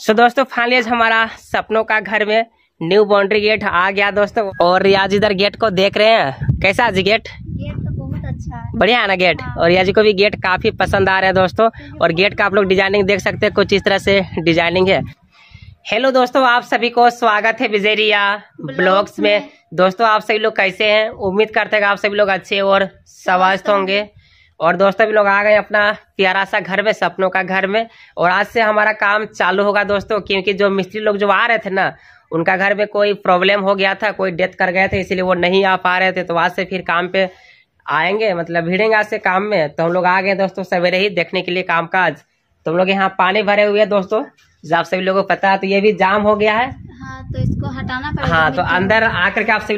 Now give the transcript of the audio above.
सो दोस्तों फाइनली हमारा सपनों का घर में न्यू बाउंड्री गेट आ गया दोस्तों और रियाज इधर गेट को देख रहे हैं कैसा आज गेट गेट तो बहुत अच्छा है बढ़िया है ना गेट हाँ। और रियाजी को भी गेट काफी पसंद आ रहा है दोस्तों और गेट का आप लोग डिजाइनिंग देख सकते हैं कुछ इस तरह से डिजाइनिंग है हेलो दोस्तों आप सभी को स्वागत है विजेरिया ब्लॉग्स में दोस्तों आप सभी लोग कैसे हैं उम्मीद करते हैं आप सभी लोग अच्छे और स्वस्थ होंगे और दोस्तों भी लोग आ गए अपना प्यारा सा घर में सपनों का घर में और आज से हमारा काम चालू होगा दोस्तों क्योंकि जो मिस्त्री लोग जो आ रहे थे ना उनका घर में कोई प्रॉब्लम हो गया था कोई डेथ कर गए थे इसलिए वो नहीं आ पा रहे थे तो आज से फिर काम पे आएंगे मतलब भिड़ेंगे आज से काम में तो हम लोग आ गए दोस्तों सवेरे ही देखने के लिए काम काज तो हम लोग यहाँ पानी भरे हुए है दोस्तों आप सभी लोगों को पता है तो ये भी जाम हो गया है हाँ तो इसको हटाना हाँ तो अंदर आकर के आप सभी